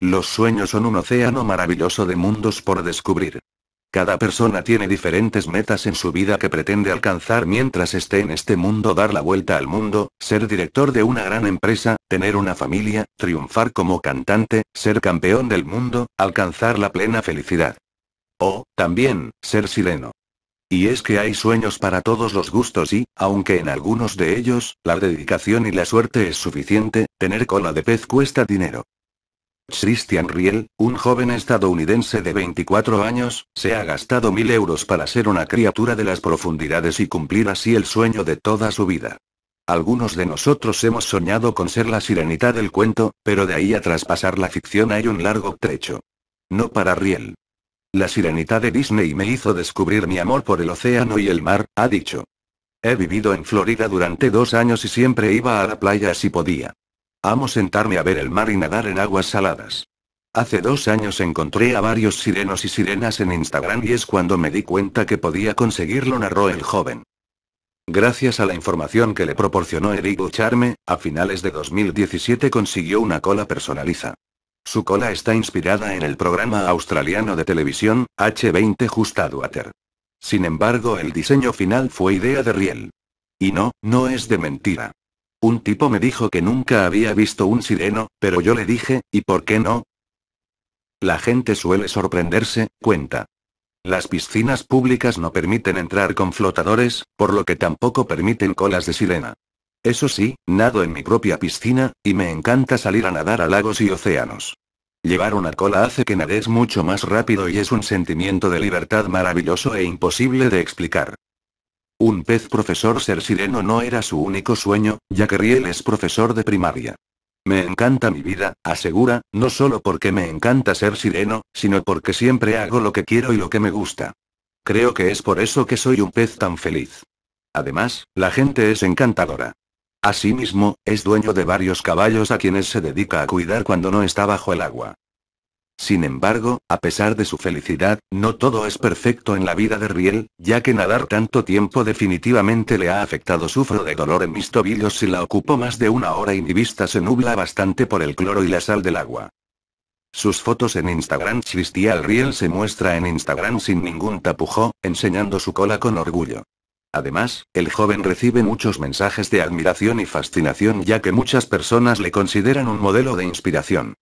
Los sueños son un océano maravilloso de mundos por descubrir. Cada persona tiene diferentes metas en su vida que pretende alcanzar mientras esté en este mundo, dar la vuelta al mundo, ser director de una gran empresa, tener una familia, triunfar como cantante, ser campeón del mundo, alcanzar la plena felicidad. O, también, ser sireno. Y es que hay sueños para todos los gustos y, aunque en algunos de ellos, la dedicación y la suerte es suficiente, tener cola de pez cuesta dinero. Christian Riel, un joven estadounidense de 24 años, se ha gastado mil euros para ser una criatura de las profundidades y cumplir así el sueño de toda su vida. Algunos de nosotros hemos soñado con ser la sirenita del cuento, pero de ahí a traspasar la ficción hay un largo trecho. No para Riel. La sirenita de Disney me hizo descubrir mi amor por el océano y el mar, ha dicho. He vivido en Florida durante dos años y siempre iba a la playa si podía. Amo sentarme a ver el mar y nadar en aguas saladas. Hace dos años encontré a varios sirenos y sirenas en Instagram y es cuando me di cuenta que podía conseguirlo, narró el joven. Gracias a la información que le proporcionó Eric Ucharme, a finales de 2017 consiguió una cola personaliza. Su cola está inspirada en el programa australiano de televisión, H20 Justadwater. Sin embargo, el diseño final fue idea de Riel. Y no, no es de mentira. Un tipo me dijo que nunca había visto un sireno, pero yo le dije, ¿y por qué no? La gente suele sorprenderse, cuenta. Las piscinas públicas no permiten entrar con flotadores, por lo que tampoco permiten colas de sirena. Eso sí, nado en mi propia piscina, y me encanta salir a nadar a lagos y océanos. Llevar una cola hace que nades mucho más rápido y es un sentimiento de libertad maravilloso e imposible de explicar. Un pez profesor ser sireno no era su único sueño, ya que Riel es profesor de primaria. Me encanta mi vida, asegura, no solo porque me encanta ser sireno, sino porque siempre hago lo que quiero y lo que me gusta. Creo que es por eso que soy un pez tan feliz. Además, la gente es encantadora. Asimismo, es dueño de varios caballos a quienes se dedica a cuidar cuando no está bajo el agua. Sin embargo, a pesar de su felicidad, no todo es perfecto en la vida de Riel, ya que nadar tanto tiempo definitivamente le ha afectado. Sufro de dolor en mis tobillos si la ocupo más de una hora y mi vista se nubla bastante por el cloro y la sal del agua. Sus fotos en Instagram Cristial Riel se muestra en Instagram sin ningún tapujo, enseñando su cola con orgullo. Además, el joven recibe muchos mensajes de admiración y fascinación ya que muchas personas le consideran un modelo de inspiración.